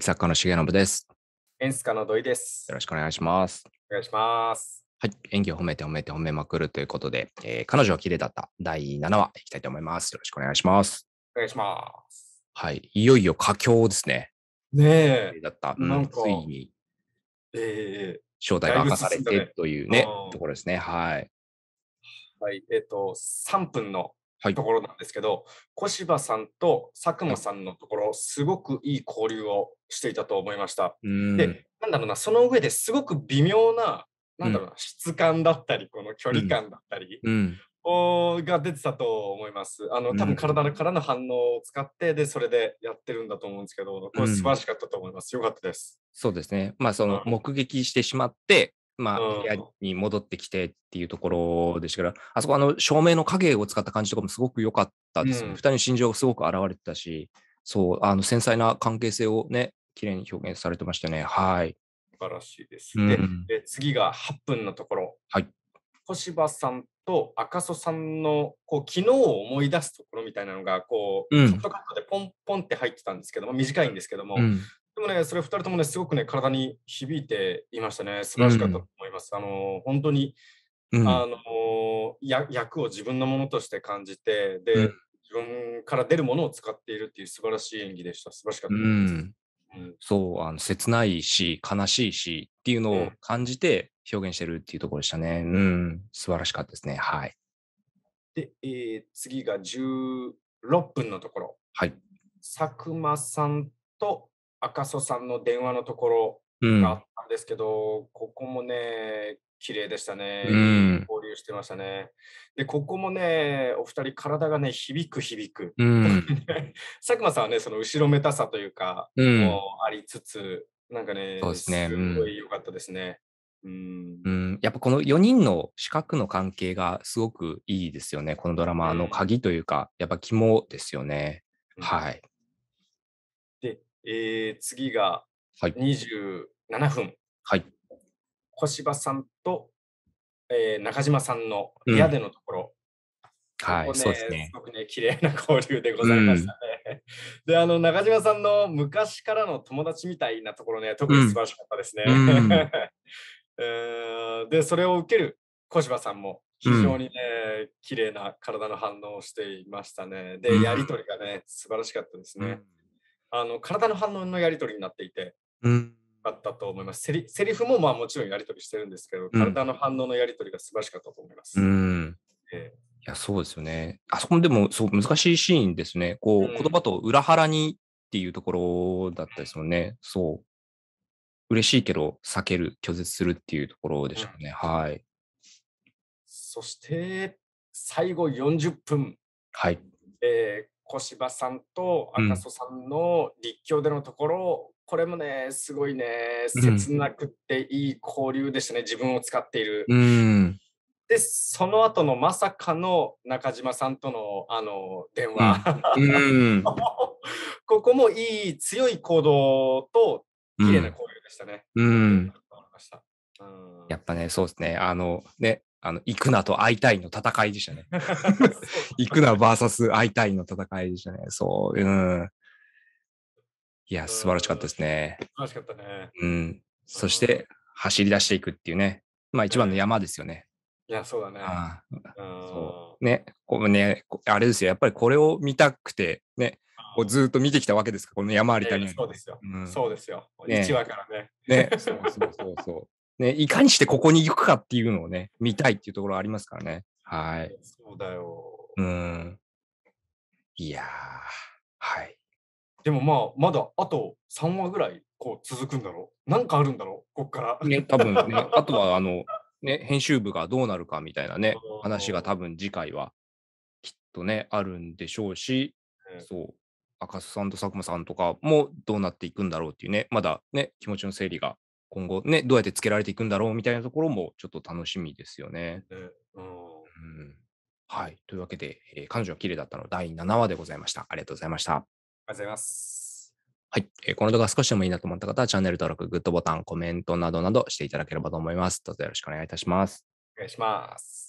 劇作家の重信です。演出家の土井です。よろしくお願いします。お願いします。はい、演技を褒めて褒めて褒めまくるということで、えー、彼女は綺麗だった第7話いきたいと思います。よろしくお願いします。お願いします。はい、いよいよ佳境ですね。ねえ。だった。うん、なんかついに、えー、正体が明かされてというね、ねところですね。はい。はい、えっ、ー、と、3分のところなんですけど、はい、小柴さんと佐久間さんのところ、すごくいい交流をしていたと思いました。で、なんだろうな、その上ですごく微妙な、なんだろうな、うん、質感だったり、この距離感だったり、うんうん、が出てたと思います。あの多分体からの反応を使って、で、それでやってるんだと思うんですけど、これ素晴らしかったと思います。よかったです。そうですね。まあ、その目撃してしまって、まあ、部屋に戻ってきてっていうところでしたから、あそこあの照明の影を使った感じとかもすごく良かったです、ね。うん、2人の心情がすごく表れてたし、そう、あの繊細な関係性をね、綺麗に表現されてましたね。はい。素晴らしいです。うん、で次が8分のところ。はい。小柴さんと赤楚さんのこう昨日を思い出すところみたいなのがこう、うん、カットカットでポンポンって入ってたんですけども短いんですけども、うん、でもね、それ2人ともね、すごくね、体に響いていましたね。素晴らしかったと思います。うん、あの、本当に、うん、あのや、役を自分のものとして感じて、で、うん、自分から出るものを使っているっていう素晴らしい演技でした。素晴らしかったです。うんそうあの切ないし悲しいしっていうのを感じて表現してるっていうところでしたね。うん、素晴らしかったですね。はい。で、えー、次が16分のところ。はい。佐久間さんと赤楚さんの電話のところがあったんですけど、うん、ここもね、綺麗でしたね、交流してましたね。で、ここもね、お二人、体がね、響く響く。うん、佐久間さんはね、その後ろめたさというか、もうありつつ、なんかね、そうですねすごい良かったですね。うんうん、やっぱこの4人の四角の関係がすごくいいですよね、このドラマの鍵というか、うん、やっぱ肝ですよね。はい。えー、次が27分。はい。小柴さんと、えー、中島さんの部屋でのところ。うん、はい、ね、すね。すごくね、綺麗な交流でございましたね。うん、で、あの、中島さんの昔からの友達みたいなところね、特に素晴らしかったですね。うん えー、で、それを受ける小柴さんも非常にね、うん、綺麗な体の反応をしていましたね。で、やりとりがね、素晴らしかったですね。うんあの体の反応のやり取りになっていて、うん、あったと思いますセリ。セリフもまあもちろんやり取りしてるんですけど、体の反応のやり取りが素晴らしかったと思います。うん、えーいや、そうですよね。あそこでもそう難しいシーンですね。こう、うん、言葉と裏腹にっていうところだったですもんね。そう。嬉しいけど、避ける、拒絶するっていうところでしたね。うん、はい。そして、最後40分。はい。えー、小芝さんと赤楚さんの立教でのところ、うん、これもね、すごいね、切なくていい交流でしたね、うん、自分を使っている。うん、で、その後のまさかの中島さんとのあの電話。ここもいい強い行動と綺麗な交流でしたね。うんやっぱね、そうですね。あの、ね、あの、行くなと会いたいの戦いでしたね。行くな VS 会いたいの戦いでしたね。そう、うん。いや、素晴らしかったですね。素晴らしかったね。うん。そして、走り出していくっていうね。まあ、一番の山ですよね。いや、そうだね。あそうね、こうね、あれですよ。やっぱりこれを見たくて、ね、こうずっと見てきたわけですか、この山あり谷あり、えー。そうですよ。うん、そうですよ。1話からね。ね、そうそうそうそう。ね、いかにしてここに行くかっていうのをね、見たいっていうところありますからね。はい。そうだよ。うん。いやー、はい。でもまあ、まだあと3話ぐらいこう続くんだろう。なんかあるんだろう、こっから。ね、多分ね、あとはあの、ね、編集部がどうなるかみたいなね、話が多分次回はきっとね、あるんでしょうし、ね、そう、赤楚さんと佐久間さんとかもどうなっていくんだろうっていうね、まだね、気持ちの整理が今後ね、どうやってつけられていくんだろうみたいなところもちょっと楽しみですよね。ねうん、はい。というわけで、えー、彼女は綺麗だったの第7話でございました。ありがとうございました。ありがとうございます。はい、えー。この動画少しでもいいなと思った方は、チャンネル登録、グッドボタン、コメントなどなどしていただければと思います。どうぞよろしくお願いいたします。お願いします。